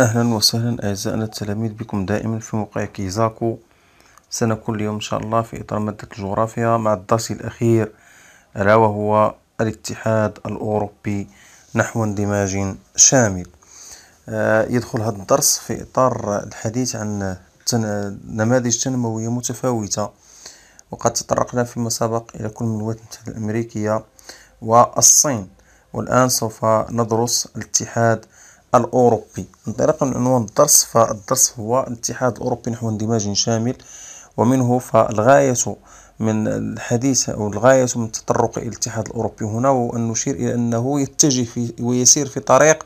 أهلا وسهلا أعزائنا التلاميذ بكم دائما في موقع كيزاكو سنكون اليوم إن شاء الله في إطار مادة الجغرافيا مع الدرس الأخير ألا وهو الاتحاد الأوروبي نحو اندماج شامل آه، يدخل هذا الدرس في إطار الحديث عن نماذج تنموية متفاوتة وقد تطرقنا فيما سبق إلى كل من الولايات المتحدة الأمريكية والصين والآن سوف ندرس الاتحاد الأوروبي انطلاقا من عنوان الدرس فالدرس هو الاتحاد الأوروبي نحو اندماج شامل ومنه فالغاية من الحديث أو الغاية من التطرق إلى الاتحاد الأوروبي هنا وأن نشير إلى أنه يتجه في ويسير في طريق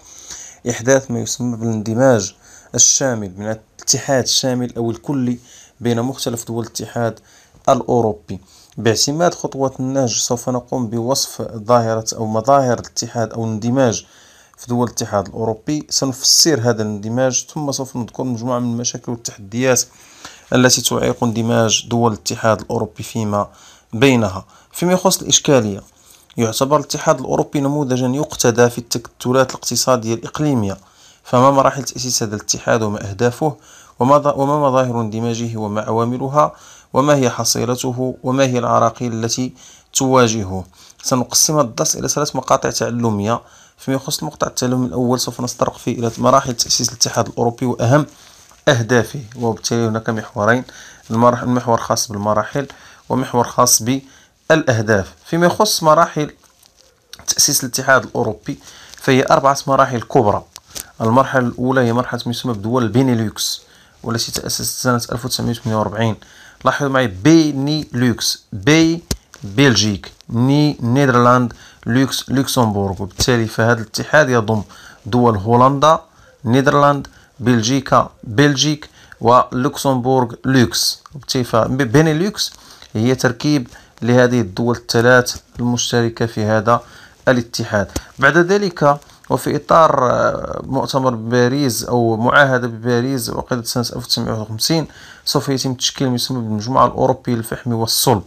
إحداث ما يسمى بالاندماج الشامل من الاتحاد الشامل أو الكلي بين مختلف دول الاتحاد الأوروبي باعتماد خطوات النهج سوف نقوم بوصف ظاهرة أو مظاهر الاتحاد أو الاندماج في دول الاتحاد الأوروبي سنفسر هذا الاندماج ثم سوف نذكر مجموعة من المشاكل والتحديات التي تعيق اندماج دول الاتحاد الأوروبي فيما بينها فيما يخص الإشكالية يعتبر الاتحاد الأوروبي نموذجا يقتدى في التكتلات الاقتصادية الإقليمية فما مراحل تأسيس هذا الاتحاد وما أهدافه وما, وما مظاهر اندماجه وما عواملها وما هي حصيلته وما هي العراقيل التي تواجهه سنقسم الدرس إلى ثلاث مقاطع تعلمية فيما يخص المقطع التعليمي الأول سوف نستطرق فيه إلى مراحل تأسيس الاتحاد الأوروبي وأهم أهدافه وبالتالي هناك محورين المحور خاص بالمراحل ومحور خاص بالأهداف فيما يخص مراحل تأسيس الاتحاد الأوروبي فهي أربعة مراحل كبرى المرحلة الأولى هي مرحلة ما يسمى بدول البينيلوكس والتي تأسست سنة 1948 لاحظوا معي بينيلوكس بي بلجيك ني نيدرلاند لوكس لوكسمبورغ وبالتالي فهذا الاتحاد يضم دول هولندا نيدرلاند بلجيكا بلجيك ولوكسمبورغ لوكس وبالتالي بينيلوكس هي تركيب لهذه الدول الثلاث المشتركة في هذا الاتحاد بعد ذلك وفي إطار آه، مؤتمر باريس أو معاهدة بباريس عقدت سنة 1951 سوف يتم تشكيل ما يسمى بالمجموعة الأوروبية للفحم والصلب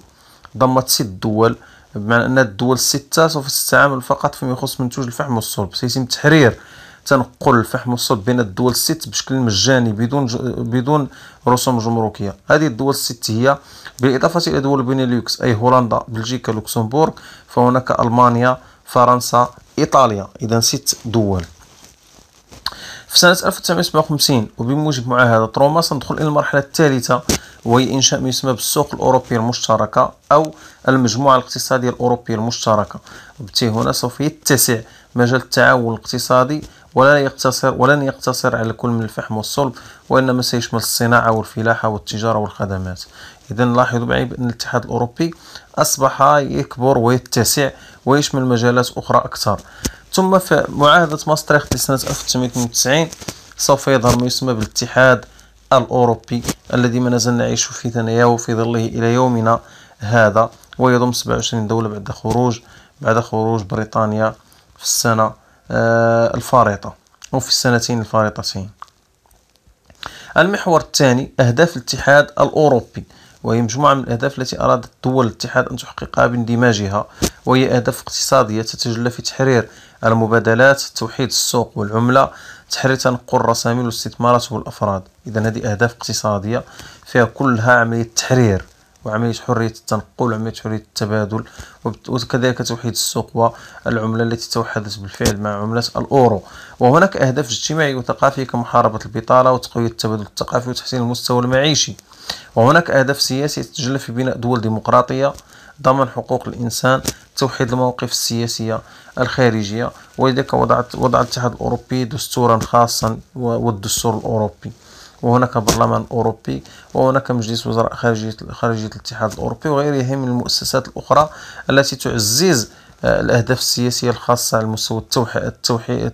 ضمت ست دول بمعنى أن الدول الستة سوف تستعمل فقط فيما يخص منتوج الفحم والصلب سيتم تحرير تنقل الفحم والصلب بين الدول الست بشكل مجاني بدون بدون رسوم جمركيه هذه الدول الست هي بالاضافه الى دول بينيلوكس اي هولندا بلجيكا لوكسمبورغ فهناك المانيا فرنسا ايطاليا اذا ست دول في سنة 1957 وبموجب معاهدة روما سندخل إلى المرحلة الثالثة وهي إنشاء ما يسمى بالسوق الأوروبية المشتركة أو المجموعة الاقتصادية الأوروبية المشتركة وبالتالي هنا سوف يتسع مجال التعاون الاقتصادي ولا يقتصر ولن يقتصر على كل من الفحم والصلب وإنما سيشمل الصناعة والفلاحة والتجارة والخدمات إذا لاحظوا معي بأن الاتحاد الأوروبي أصبح يكبر ويتسع ويشمل مجالات أخرى أكثر ثم في معاهدة ماستريخت لسنة 1998 سوف يظهر ما يسمى بالاتحاد الأوروبي الذي ما نزلنا نعيش في ثناياه في ظله إلى يومنا هذا ويضم 27 دولة بعد خروج بعد خروج بريطانيا في السنة آه، الفارطة أو في السنتين الفارطتين المحور الثاني أهداف الاتحاد الأوروبي وهي مجموعة من الأهداف التي أرادت دول الاتحاد أن تحققها باندماجها وهي أهداف اقتصادية تتجلى في تحرير المبادلات توحيد السوق والعملة تحرير تنقل الرسامين والاستثمارات والأفراد إذا هذه أهداف اقتصادية فيها كلها عملية تحرير وعملية حرية التنقل وعملية حرية التبادل وكذلك توحيد السوق والعملة التي توحدت بالفعل مع عملة الأورو وهناك أهداف اجتماعية وثقافية كمحاربة البطالة وتقوية التبادل الثقافي وتحسين المستوى المعيشي وهناك أهداف سياسية تتجلى في بناء دول ديمقراطية ضمان حقوق الإنسان توحيد المواقف السياسية الخارجية ولذلك وضعت وضع الاتحاد الأوروبي دستورا خاصا والدستور الأوروبي وهناك برلمان أوروبي وهناك مجلس وزراء خارجية خارجية الاتحاد الأوروبي وغيرها من المؤسسات الأخرى التي تعزز آه، الأهداف السياسية الخاصة على مستوى التوحيد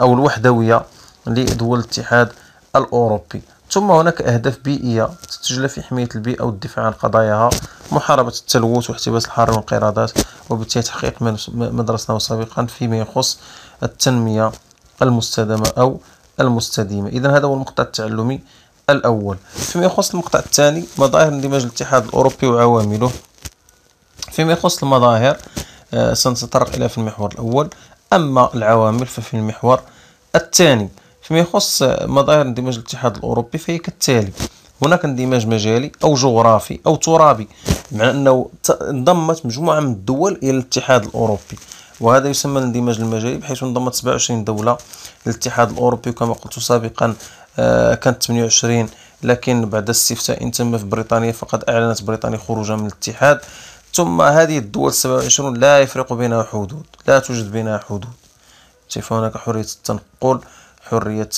أو الوحدوية لدول الاتحاد الأوروبي ثم هناك أهداف بيئية تتجلى في حماية البيئة والدفاع عن قضاياها محاربة التلوث واحتباس الحرارة والانقراضات وبالتالي تحقيق ما درسناه سابقا فيما يخص التنمية المستدامة أو المستديمة إذا هذا هو المقطع التعلمي الأول فيما يخص المقطع الثاني مظاهر اندماج الاتحاد الأوروبي وعوامله فيما يخص المظاهر آه، سنتطرق إلى في المحور الأول أما العوامل ففي المحور الثاني فيما يخص مظاهر اندماج الاتحاد الاوروبي فهي كالتالي هناك اندماج مجالي او جغرافي او ترابي مع انه انضمت مجموعه من الدول الى الاتحاد الاوروبي وهذا يسمى الاندماج المجالي بحيث انضمت 27 دوله للاتحاد الاوروبي وكما قلت سابقا آه، كانت 28 لكن بعد استفتاء تم في بريطانيا فقد اعلنت بريطانيا خروجها من الاتحاد ثم هذه الدول 27 لا يفرق بينها حدود لا توجد بينها حدود كيف هناك حريه التنقل حريه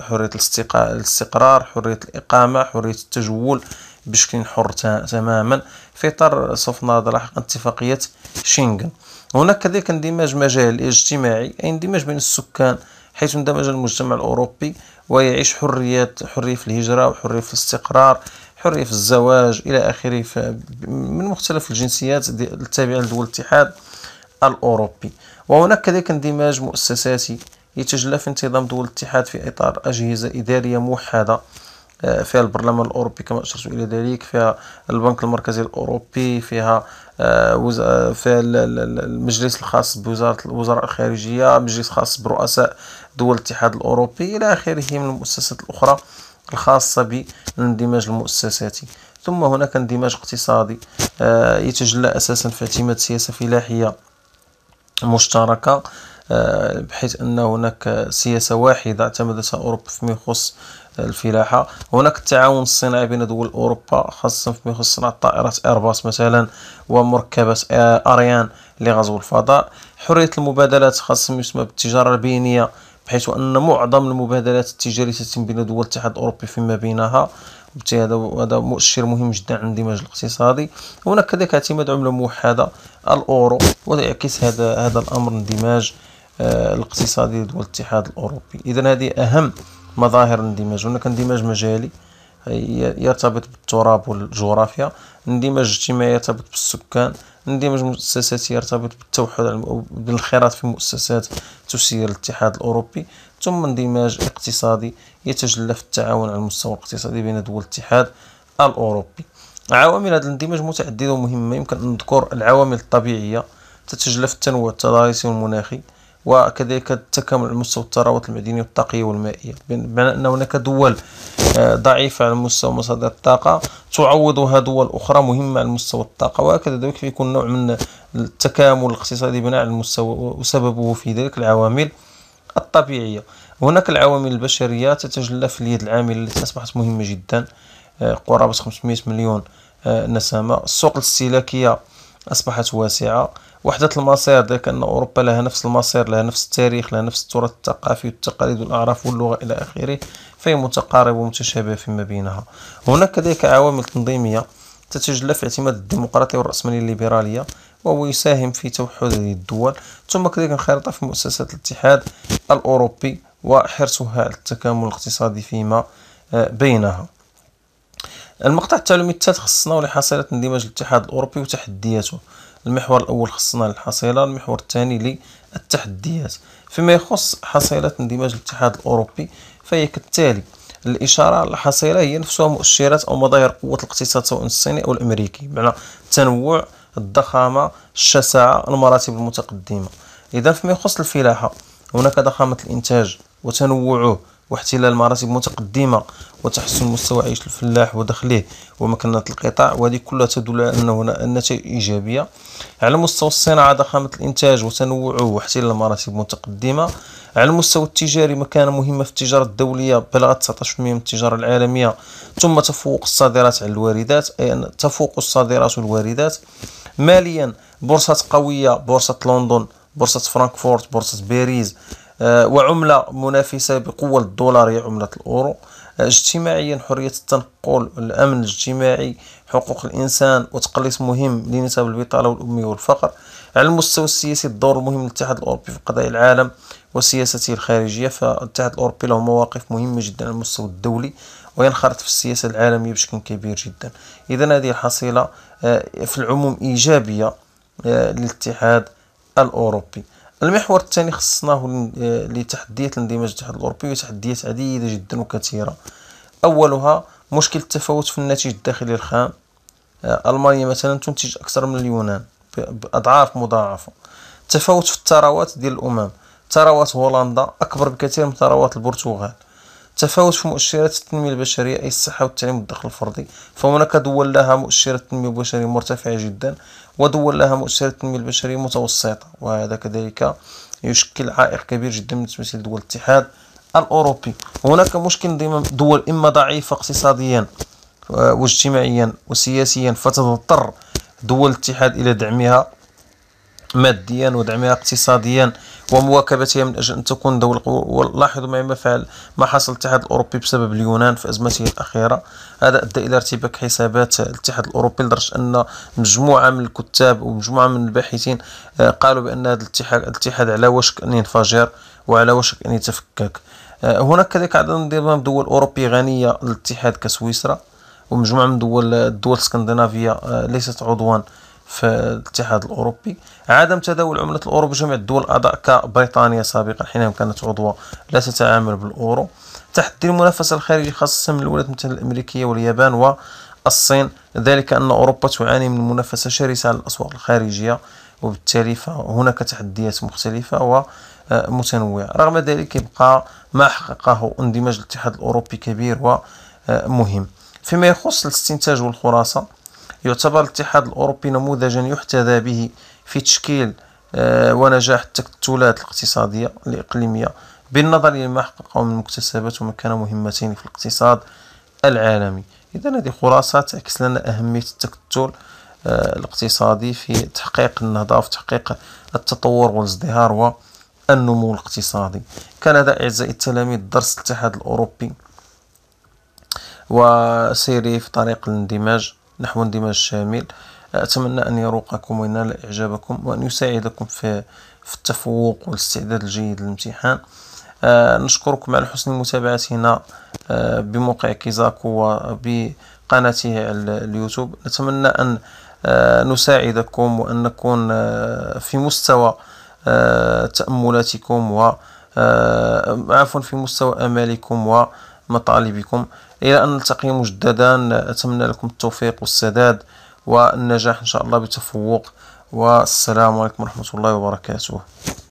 حريه الاستقرار حريه الاقامه حريه التجول بشكل حر تماما في اطار سوف نرى لاحقا اتفاقيه شنغن هناك كذلك اندماج مجال اجتماعي اي اندماج بين السكان حيث اندمج المجتمع الاوروبي ويعيش حريات حريه في الهجره وحريه في الاستقرار حريه في الزواج الى اخره من مختلف الجنسيات التابعه لدول الاتحاد الاوروبي وهناك كذلك اندماج مؤسساتي يتجلى في انتظام دول الاتحاد في إطار أجهزة إدارية موحدة آه، فيها البرلمان الاوروبي كما اشرت الى ذلك فيها البنك المركزي الاوروبي فيها آه، آه، فيها المجلس الخاص بوزاره الوزراء الخارجيه مجلس خاص برؤساء دول الاتحاد الاوروبي الى اخره من المؤسسات الاخرى الخاصه بالاندماج المؤسساتي ثم هناك اندماج اقتصادي يتجلى اساسا في اعتماد سياسه فلاحيه مشتركه آه، بحيث أن هناك سياسة واحدة اعتمدتها أوروبا فيما يخص الفلاحة هناك التعاون الصناعي بين دول أوروبا خاصة فيما يخص صناعة طائرات إيرباص مثلا ومركبات أريان لغزو الفضاء حرية المبادلات خاصة ما يسمى بالتجارة البينية بحيث أن معظم المبادلات التجارية تتم بين دول الاتحاد الأوروبي فيما بينها وبالتالي هذا مؤشر مهم جدا عند الاندماج الاقتصادي هناك كذلك اعتماد عملة موحدة الأورو ويعكس هذا هذا الأمر اندماج آه، الاقتصادي لدول الاتحاد الاوروبي اذا هذه اهم مظاهر الاندماج هناك اندماج مجالي يرتبط بالتراب والجغرافيا اندماج اجتماعي يرتبط بالسكان اندماج مؤسساتي يرتبط بالتوحد بالانخراط في مؤسسات تسير الاتحاد الاوروبي ثم اندماج اقتصادي يتجلى في التعاون على المستوى الاقتصادي بين دول الاتحاد الاوروبي عوامل هذا الاندماج متعدده ومهمه يمكن ان نذكر العوامل الطبيعيه تتجلى في التنوع التضاريسي والمناخي وكذلك التكامل مستوى الثروات المدنية والطاقية والمائية بمعنى أن هناك دول آه، ضعيفة على مستوى مصادر الطاقة تعوضها دول أخرى مهمة على مستوى الطاقة وهكذا ذلك يكون نوع من التكامل الاقتصادي بناء على المستوى وسببه في ذلك العوامل الطبيعية هناك العوامل البشرية تتجلى في اليد العاملة التي أصبحت مهمة جدا آه، قرابة 500 مليون آه، نسمة السوق الاستهلاكية أصبحت واسعة وحدة المصير ذلك أن أوروبا لها نفس المصير لها نفس التاريخ لها نفس التراث الثقافي والتقاليد والأعراف واللغة إلى آخره فهي متقاربة ومتشابهة فيما بينها هناك كذلك عوامل تنظيمية تتجلى في اعتماد الديمقراطية والرأسمالية الليبرالية وهو يساهم في توحد هذه الدول ثم كذلك انخراطها في مؤسسات الاتحاد الأوروبي وحرصها على التكامل الاقتصادي فيما آه، بينها المقطع التعليمي الثالث خصنا لحصيلة اندماج الاتحاد الأوروبي وتحدياته المحور الأول خصنا للحصيلة المحور الثاني للتحديات فيما يخص حصيلة اندماج الاتحاد الأوروبي فهي كالتالي الإشارة الحصيلة هي نفسها مؤشرات أو مظاهر قوة الاقتصاد سواء الصيني أو الأمريكي بمعنى التنوع الضخامة الشساعة المراتب المتقدمة إذا فيما يخص الفلاحة هناك ضخامة الإنتاج وتنوعه واحتلال مراتب متقدمه وتحسن مستوى عيش الفلاح ودخله ومكنه القطاع وهذه كلها تدل على انه النتائج ايجابيه على مستوى الصناعه ضخامه الانتاج وتنوعه واحتلال مراتب متقدمه على المستوى التجاري مكانه مهمه في التجاره الدوليه بلغت 19% من التجاره العالميه ثم تفوق الصادرات على الواردات اي ان تفوق الصادرات والواردات ماليا بورصات قويه بورصه لندن بورصه فرانكفورت بورصه باريس آه، وعملة منافسة بقوة الدولار هي عملة الأورو آه، اجتماعيا حرية التنقل الأمن الاجتماعي حقوق الإنسان وتقليص مهم لنسب البطالة والأمية والفقر على المستوى السياسي الدور المهم للاتحاد الأوروبي في قضايا العالم وسياسته الخارجية فالاتحاد الأوروبي له مواقف مهمة جدا على المستوى الدولي وينخرط في السياسة العالمية بشكل كبير جدا إذا هذه الحصيلة آه، في العموم إيجابية للاتحاد الأوروبي المحور الثاني خصناه آه، لتحديات الاندماج الاتحاد الاوروبي وتحديات عديده جدا وكثيره اولها مشكل التفاوت في الناتج الداخلي الخام آه، المانيا مثلا تنتج اكثر من اليونان باضعاف مضاعفه التفاوت في الثروات ديال الامم ثروات هولندا اكبر بكثير من ثروات البرتغال تفاوت في مؤشرات التنمية البشرية أي الصحة والتعليم والدخل الفردي فهناك دول لها مؤشرات التنمية البشرية مرتفعة جدا ودول لها مؤشرات التنمية البشرية متوسطة وهذا كذلك يشكل عائق كبير جدا بالنسبه لدول الاتحاد الأوروبي هناك مشكل ديما دول إما ضعيفة اقتصاديا آه، واجتماعيا وسياسيا فتضطر دول الاتحاد إلى دعمها ماديا ودعمها اقتصاديا ومواكبتها من أجل أن تكون دولة ولاحظوا معي ما فعل ما حصل الاتحاد الأوروبي بسبب اليونان في أزمته الأخيرة هذا أدى إلى ارتباك حسابات الاتحاد الأوروبي لدرجة أن مجموعة من الكتاب ومجموعة من الباحثين آه، قالوا بأن هذا الاتحاد, الاتحاد على وشك أن ينفجر وعلى وشك أن يتفكك آه، هناك كذلك عدد من دول أوروبية غنية للاتحاد كسويسرا ومجموعة من دول الدول الاسكندنافية آه، ليست عضوان في الاتحاد الاوروبي عدم تداول عمله الاورو بجميع الدول الاعضاء كبريطانيا سابقا حينما كانت عضوه لا تتعامل بالاورو تحدي المنافسه الخارجي خاصه من الولايات المتحده الامريكيه واليابان والصين ذلك ان اوروبا تعاني من منافسه شرسه على الاسواق الخارجيه وبالتالي فهناك تحديات مختلفه ومتنوعه رغم ذلك يبقى ما حققه اندماج الاتحاد الاوروبي كبير ومهم فيما يخص الاستنتاج والخلاصه يعتبر الاتحاد الأوروبي نموذجا يحتذى به في تشكيل آه، ونجاح التكتلات الاقتصادية الإقليمية بالنظر لما حققه من مكتسبات ومكانه مهمتين في الاقتصاد العالمي إذا هذه خلاصة تعكس لنا أهمية التكتل آه، الاقتصادي في تحقيق النهضة وفي تحقيق التطور والازدهار والنمو الاقتصادي كان هذا أعزائي التلاميذ درس الاتحاد الأوروبي وسيري في طريق الاندماج نحو اندماج شامل أتمنى أن يروقكم وينال إعجابكم وأن يساعدكم في في التفوق والاستعداد الجيد للامتحان أه نشكركم على حسن متابعتنا أه بموقع كيزاكو وبقناته على اليوتيوب نتمنى أن أه نساعدكم وأن نكون آه، في مستوى آه، تأملاتكم و آه، عفوا في مستوى أمالكم ومطالبكم إلى أن نلتقي مجددا أتمنى لكم التوفيق والسداد والنجاح إن شاء الله بتفوق والسلام عليكم ورحمة الله وبركاته